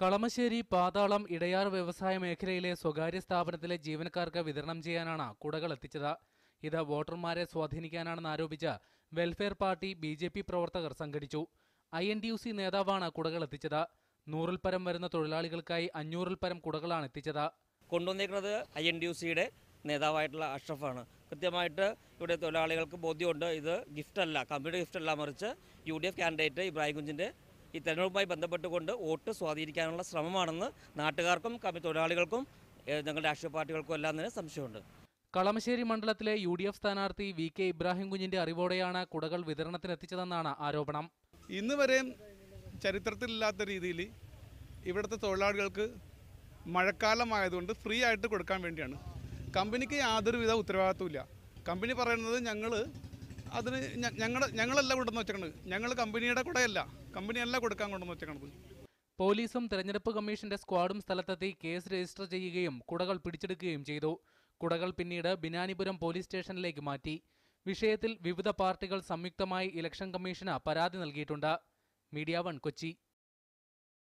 കളമശ്ശേരി പാതാളം ഇടയാർ വ്യവസായ മേഖലയിലെ സ്വകാര്യ സ്ഥാപനത്തിലെ ജീവനക്കാർക്ക് വിതരണം ചെയ്യാനാണ് കുടകൾ എത്തിച്ചത് ഇത് വോട്ടർമാരെ സ്വാധീനിക്കാനാണെന്ന് ആരോപിച്ച് welfare party B J P പ്രവർത്തകർ സംഘടിച്ചു I N D U C നേതാവാണ് കുടകൾ എത്തിച്ചത് നൂറിൽ പരം വരുന്ന തൊഴിലാളികൾക്കായി അഞ്ഞൂറിൽ പരം കുടകളാണ് എത്തിച്ചത് കൊണ്ടുവന്നിരിക്കുന്നത് ഐ എൻ ഡി യു സിയുടെ നേതാവായിട്ടുള്ള അഷ്റഫാണ് കൃത്യമായിട്ട് ഇവിടെ തൊഴിലാളികൾക്ക് ബോധ്യമുണ്ട് ഇത് ഗിഫ്റ്റല്ല കമ്പ്യൂട്ടർ ഗിഫ്റ്റല്ല മറിച്ച് U D F candidate Ibrahim കുഞ്ചിൻ്റെ ഈ തെരഞ്ഞെടുപ്പുമായി ബന്ധപ്പെട്ടുകൊണ്ട് വോട്ട് സ്വാധീനിക്കാനുള്ള ശ്രമമാണെന്ന് നാട്ടുകാർക്കും തൊഴിലാളികൾക്കും ഞങ്ങളുടെ രാഷ്ട്രീയ പാർട്ടികൾക്കും എല്ലാം തന്നെ സംശയമുണ്ട് കളമശ്ശേരി മണ്ഡലത്തിലെ യു ഡി എഫ് സ്ഥാനാർത്ഥി വി കെ ഇബ്രാഹിം കുഞ്ഞിന്റെ അറിവോടെയാണ് കുടകൾ വിതരണത്തിനെത്തിച്ചതെന്നാണ് ആരോപണം ഇന്ന് വരെയും ചരിത്രത്തിലില്ലാത്ത രീതിയിൽ ഇവിടുത്തെ തൊഴിലാളികൾക്ക് മഴക്കാലമായതുകൊണ്ട് ഫ്രീ ആയിട്ട് കൊടുക്കാൻ വേണ്ടിയാണ് കമ്പനിക്ക് യാതൊരുവിധ ഉത്തരവാദിത്വമില്ല കമ്പനി പറയുന്നത് ഞങ്ങൾ അതിന് ഞങ്ങളുടെ ഞങ്ങളല്ല കൊണ്ടുവന്ന് വെച്ചേക്കണത് ഞങ്ങൾ കമ്പനിയുടെ കൂടെയല്ല കമ്പനിയല്ല കൊടുക്കാൻ കൊണ്ടുവന്ന് വെച്ചേക്കണത് പോലീസും തെരഞ്ഞെടുപ്പ് കമ്മീഷന്റെ സ്ക്വാഡും സ്ഥലത്തെത്തി കേസ് രജിസ്റ്റർ ചെയ്യുകയും കുടകൾ പിടിച്ചെടുക്കുകയും ചെയ്തു കുടകൾ പിന്നീട് ബിനാനിപുരം പോലീസ് സ്റ്റേഷനിലേക്ക് മാറ്റി വിഷയത്തിൽ വിവിധ പാർട്ടികൾ സംയുക്തമായി ഇലക്ഷൻ കമ്മീഷന് പരാതി നൽകിയിട്ടുണ്ട് മീഡിയ വൺ കൊച്ചി